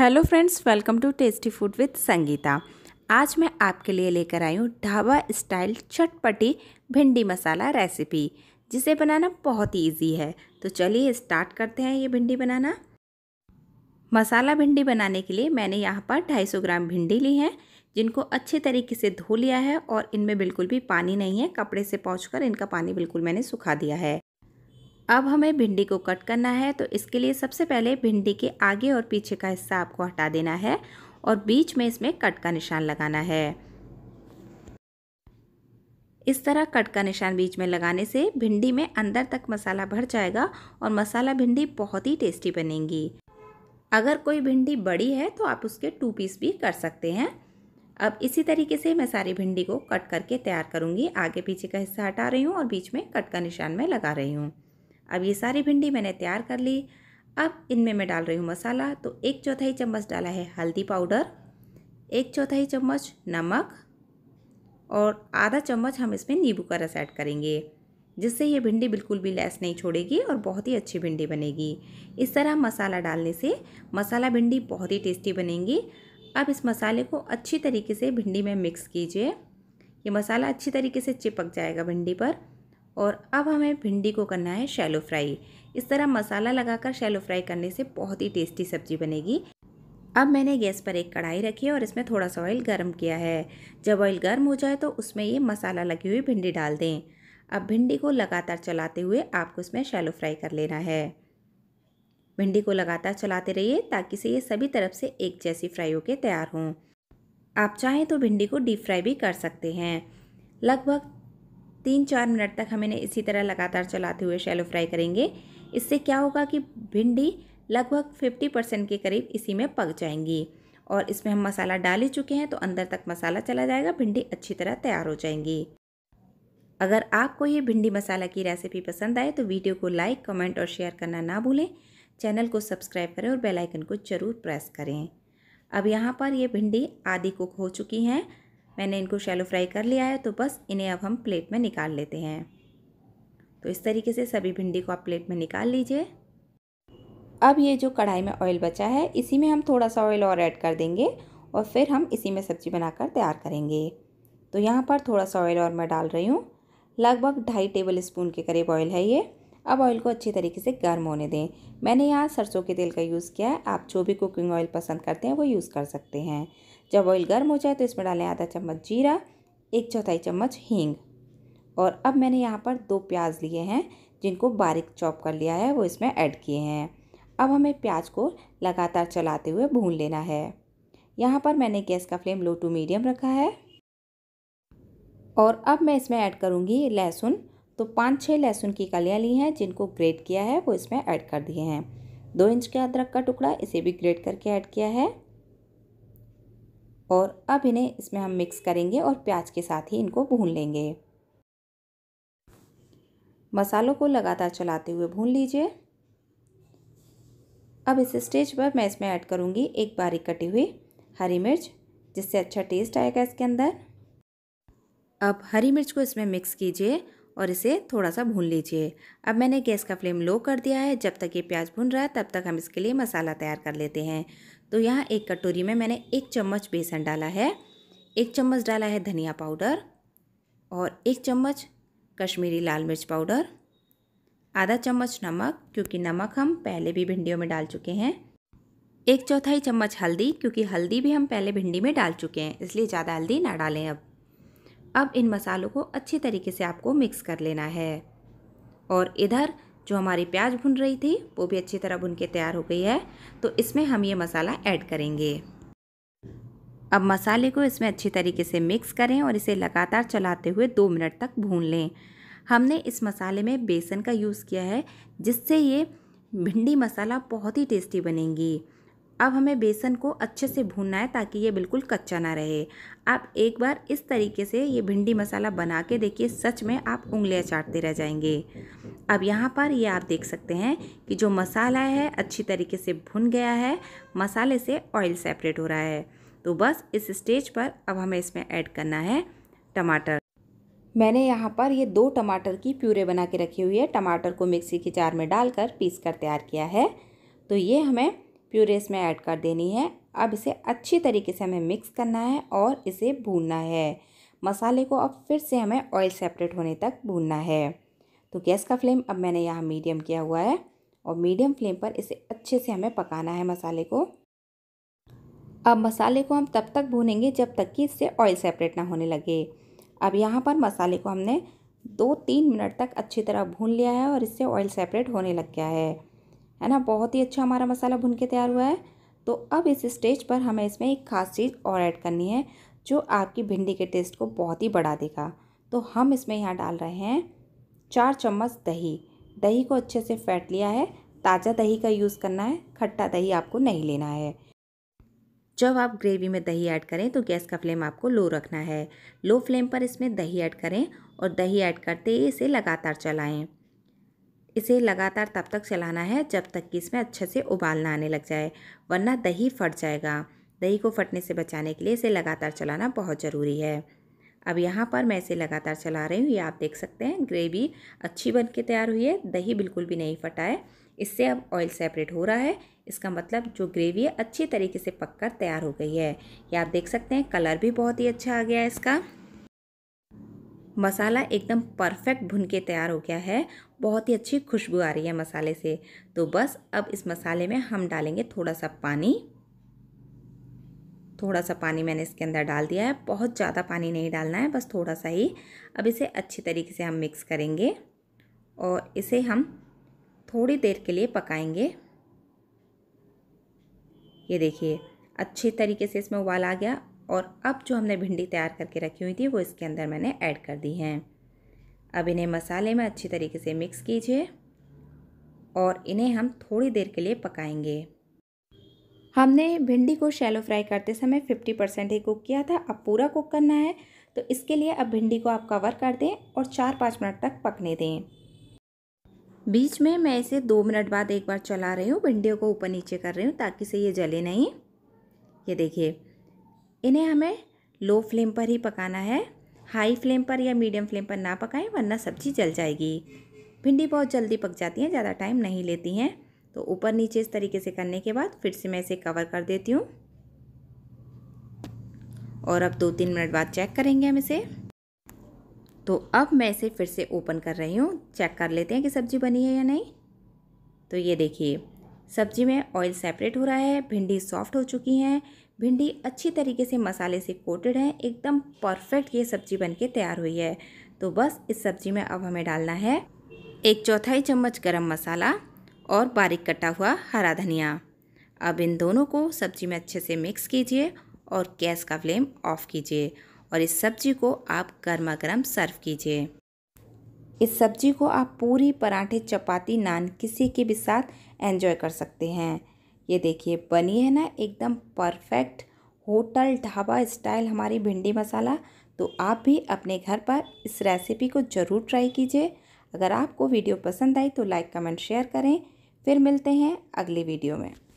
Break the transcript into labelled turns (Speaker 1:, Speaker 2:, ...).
Speaker 1: hello friends welcome to tasty food with Sangeeta आज मैं आपके लिए लेकर आई हूँ ढाबा स्टाइल चटपटी भिंडी मसाला रेसिपी जिसे बनाना बहुत इजी है तो चलिए स्टार्ट करते हैं ये भिंडी बनाना मसाला भिंडी बनाने के लिए मैंने यहाँ पर 250 ग्राम भिंडी ली है जिनको अच्छे तरीके से धो लिया है और इनमें बिल्कुल भी पानी नहीं है कपड़े से पहुँच इनका पानी बिल्कुल मैंने सुखा दिया है अब हमें भिंडी को कट करना है तो इसके लिए सबसे पहले भिंडी के आगे और पीछे का हिस्सा आपको हटा देना है और बीच में इसमें कट का निशान लगाना है इस तरह कट का निशान बीच में लगाने से भिंडी में अंदर तक मसाला भर जाएगा और मसाला भिंडी बहुत ही टेस्टी बनेगी अगर कोई भिंडी बड़ी है तो आप उसके टू पीस भी कर सकते हैं अब इसी तरीके से मैं सारी भिंडी को कट करके तैयार करूंगी आगे पीछे का हिस्सा हटा रही हूँ और बीच में कट का निशान में लगा रही हूँ अब ये सारी भिंडी मैंने तैयार कर ली अब इनमें मैं डाल रही हूँ मसाला तो एक चौथाई चम्मच डाला है हल्दी पाउडर एक चौथाई चम्मच नमक और आधा चम्मच हम इसमें नींबू का रस ऐड करेंगे जिससे ये भिंडी बिल्कुल भी लैस नहीं छोड़ेगी और बहुत ही अच्छी भिंडी बनेगी इस तरह मसाला डालने से मसाला भिंडी बहुत ही टेस्टी बनेगी अब इस मसाले को अच्छी तरीके से भिंडी में मिक्स कीजिए ये मसाला अच्छी तरीके से चिपक जाएगा भिंडी पर और अब हमें भिंडी को करना है शैलो फ्राई इस तरह मसाला लगाकर शैलो फ्राई करने से बहुत ही टेस्टी सब्जी बनेगी अब मैंने गैस पर एक कढ़ाई रखी है और इसमें थोड़ा सा ऑयल गर्म किया है जब ऑयल गर्म हो जाए तो उसमें ये मसाला लगी हुई भिंडी डाल दें अब भिंडी को लगातार चलाते हुए आपको इसमें शैलो फ्राई कर लेना है भिंडी को लगातार चलाते रहिए ताकि से ये सभी तरफ से एक जैसी फ्राई होकर तैयार हों आप चाहें तो भिंडी को डीप फ्राई भी कर सकते हैं लगभग तीन चार मिनट तक हमें इसी तरह लगातार चलाते हुए शैलो फ्राई करेंगे इससे क्या होगा कि भिंडी लगभग फिफ्टी परसेंट के करीब इसी में पक जाएंगी और इसमें हम मसाला डाल ही चुके हैं तो अंदर तक मसाला चला जाएगा भिंडी अच्छी तरह तैयार हो जाएंगी अगर आपको ये भिंडी मसाला की रेसिपी पसंद आए तो वीडियो को लाइक कमेंट और शेयर करना ना भूलें चैनल को सब्सक्राइब करें और बेल आइकन को ज़रूर प्रेस करें अब यहाँ पर ये भिंडी आधी कुक हो चुकी हैं मैंने इनको शैलो फ्राई कर लिया है तो बस इन्हें अब हम प्लेट में निकाल लेते हैं तो इस तरीके से सभी भिंडी को आप प्लेट में निकाल लीजिए अब ये जो कढ़ाई में ऑयल बचा है इसी में हम थोड़ा सा ऑयल और ऐड कर देंगे और फिर हम इसी में सब्ज़ी बनाकर तैयार करेंगे तो यहाँ पर थोड़ा सा ऑयल और मैं डाल रही हूँ लगभग ढाई टेबल स्पून के करीब ऑयल है ये अब ऑयल को अच्छी तरीके से गर्म होने दें मैंने यहाँ सरसों के तेल का यूज़ किया है आप जो भी कुकिंग ऑयल पसंद करते हैं वो यूज़ कर सकते हैं जब ऑयल गर्म हो जाए तो इसमें डालें आधा चम्मच जीरा एक चौथाई चम्मच हींग और अब मैंने यहाँ पर दो प्याज लिए हैं जिनको बारीक चॉप कर लिया है वो इसमें ऐड किए हैं अब हमें प्याज को लगातार चलाते हुए भून लेना है यहाँ पर मैंने गैस का फ्लेम लो टू मीडियम रखा है और अब मैं इसमें ऐड करूँगी लहसुन तो पाँच छः लहसुन की कलियाँ ली हैं जिनको ग्रेट किया है वो इसमें ऐड कर दिए हैं दो इंच के अदरक का टुकड़ा इसे भी ग्रेट करके ऐड किया है और अब इन्हें इसमें हम मिक्स करेंगे और प्याज के साथ ही इनको भून लेंगे मसालों को लगातार चलाते हुए भून लीजिए अब इस स्टेज पर मैं इसमें ऐड करूँगी एक बारीक कटी हुई हरी मिर्च जिससे अच्छा टेस्ट आएगा इसके अंदर अब हरी मिर्च को इसमें मिक्स कीजिए और इसे थोड़ा सा भून लीजिए अब मैंने गैस का फ्लेम लो कर दिया है जब तक ये प्याज भून रहा है तब तक हम इसके लिए मसाला तैयार कर लेते हैं तो यहाँ एक कटोरी में मैंने एक चम्मच बेसन डाला है एक चम्मच डाला है धनिया पाउडर और एक चम्मच कश्मीरी लाल मिर्च पाउडर आधा चम्मच नमक क्योंकि नमक हम पहले भी भिंडियों में डाल चुके हैं एक चौथाई चम्मच हल्दी क्योंकि हल्दी भी हम पहले भिंडी में डाल चुके हैं इसलिए ज़्यादा हल्दी ना डालें अब अब इन मसालों को अच्छे तरीके से आपको मिक्स कर लेना है और इधर जो हमारी प्याज भुन रही थी वो भी अच्छी तरह भुन के तैयार हो गई है तो इसमें हम ये मसाला ऐड करेंगे अब मसाले को इसमें अच्छी तरीके से मिक्स करें और इसे लगातार चलाते हुए दो मिनट तक भून लें हमने इस मसाले में बेसन का यूज़ किया है जिससे ये भिंडी मसाला बहुत ही टेस्टी बनेंगी अब हमें बेसन को अच्छे से भूनना है ताकि ये बिल्कुल कच्चा ना रहे आप एक बार इस तरीके से ये भिंडी मसाला बना के देखिए सच में आप उंगलियां चाटते रह जाएंगे अब यहाँ पर ये आप देख सकते हैं कि जो मसाला है अच्छी तरीके से भुन गया है मसाले से ऑयल सेपरेट हो रहा है तो बस इस स्टेज पर अब हमें इसमें ऐड करना है टमाटर मैंने यहाँ पर ये दो टमाटर की प्यूरे बना के रखी हुई है टमाटर को मिक्सी के जार में डालकर पीस कर तैयार किया है तो ये हमें प्यूरे इसमें ऐड कर देनी है अब इसे अच्छी तरीके से हमें मिक्स करना है और इसे भूनना है मसाले को अब फिर से हमें ऑयल सेपरेट होने तक भूनना है तो गैस का फ्लेम अब मैंने यहाँ मीडियम किया हुआ है और मीडियम फ्लेम पर इसे अच्छे से हमें पकाना है मसाले को अब मसाले को हम तब तक भूनेंगे जब तक कि इससे ऑयल सेपरेट ना होने लगे अब यहाँ पर मसाले को हमने दो तीन मिनट तक अच्छी तरह भून लिया है और इससे ऑयल सेपरेट होने लग गया है है ना बहुत ही अच्छा हमारा मसाला भुन के तैयार हुआ है तो अब इस स्टेज पर हमें इसमें एक खास चीज़ और ऐड करनी है जो आपकी भिंडी के टेस्ट को बहुत ही बढ़ा देगा तो हम इसमें यहाँ डाल रहे हैं चार चम्मच दही दही को अच्छे से फैट लिया है ताज़ा दही का यूज़ करना है खट्टा दही आपको नहीं लेना है जब आप ग्रेवी में दही ऐड करें तो गैस का फ्लेम आपको लो रखना है लो फ्लेम पर इसमें दही ऐड करें और दही ऐड करते ही इसे लगातार चलाएं इसे लगातार तब तक चलाना है जब तक कि इसमें अच्छे से उबाल ना आने लग जाए वरना दही फट जाएगा दही को फटने से बचाने के लिए इसे लगातार चलाना बहुत ज़रूरी है अब यहाँ पर मैं इसे लगातार चला रही हूँ ये आप देख सकते हैं ग्रेवी अच्छी बन के तैयार हुई है दही बिल्कुल भी नहीं फटा है इससे अब ऑयल सेपरेट हो रहा है इसका मतलब जो ग्रेवी है अच्छी तरीके से पककर तैयार हो गई है ये आप देख सकते हैं कलर भी बहुत ही अच्छा आ गया है इसका मसाला एकदम परफेक्ट भुन के तैयार हो गया है बहुत ही अच्छी खुशबू आ रही है मसाले से तो बस अब इस मसाले में हम डालेंगे थोड़ा सा पानी थोड़ा सा पानी मैंने इसके अंदर डाल दिया है बहुत ज़्यादा पानी नहीं डालना है बस थोड़ा सा ही अब इसे अच्छी तरीके से हम मिक्स करेंगे और इसे हम थोड़ी देर के लिए पकाएंगे ये देखिए अच्छे तरीके से इसमें उबाल आ गया और अब जो हमने भिंडी तैयार करके रखी हुई थी वो इसके अंदर मैंने ऐड कर दी हैं अब इन्हें मसाले में अच्छी तरीके से मिक्स कीजिए और इन्हें हम थोड़ी देर के लिए पकाएंगे हमने भिंडी को शैलो फ्राई करते समय 50 परसेंट ही कुक किया था अब पूरा कुक करना है तो इसके लिए अब भिंडी को आप कवर कर दें और चार पाँच मिनट तक पकने दें बीच में मैं इसे दो मिनट बाद एक बार चला रही हूँ भिंडियों को ऊपर नीचे कर रही हूँ ताकि से ये जले नहीं ये देखिए इन्हें हमें लो फ्लेम पर ही पकाना है हाई फ्लेम पर या मीडियम फ्लेम पर ना पकाएं वरना सब्जी जल जाएगी भिंडी बहुत जल्दी पक जाती हैं ज़्यादा टाइम नहीं लेती हैं तो ऊपर नीचे इस तरीके से करने के बाद फिर से मैं इसे कवर कर देती हूँ और अब दो तीन मिनट बाद चेक करेंगे हम इसे तो अब मैं इसे फिर से ओपन कर रही हूँ चेक कर लेते हैं कि सब्ज़ी बनी है या नहीं तो ये देखिए सब्ज़ी में ऑयल सेपरेट हो रहा है भिंडी सॉफ्ट हो चुकी हैं भिंडी अच्छी तरीके से मसाले से कोटेड है एकदम परफेक्ट ये सब्ज़ी बनके तैयार हुई है तो बस इस सब्ज़ी में अब हमें डालना है एक चौथाई चम्मच गरम मसाला और बारीक कटा हुआ हरा धनिया अब इन दोनों को सब्ज़ी में अच्छे से मिक्स कीजिए और गैस का फ्लेम ऑफ कीजिए और इस सब्ज़ी को आप गर्मा गर्म सर्व कीजिए इस सब्ज़ी को आप पूरी पराठे चपाती नान किसी के भी साथ एंजॉय कर सकते हैं ये देखिए बनी है ना एकदम परफेक्ट होटल ढाबा स्टाइल हमारी भिंडी मसाला तो आप भी अपने घर पर इस रेसिपी को ज़रूर ट्राई कीजिए अगर आपको वीडियो पसंद आई तो लाइक कमेंट शेयर करें फिर मिलते हैं अगली वीडियो में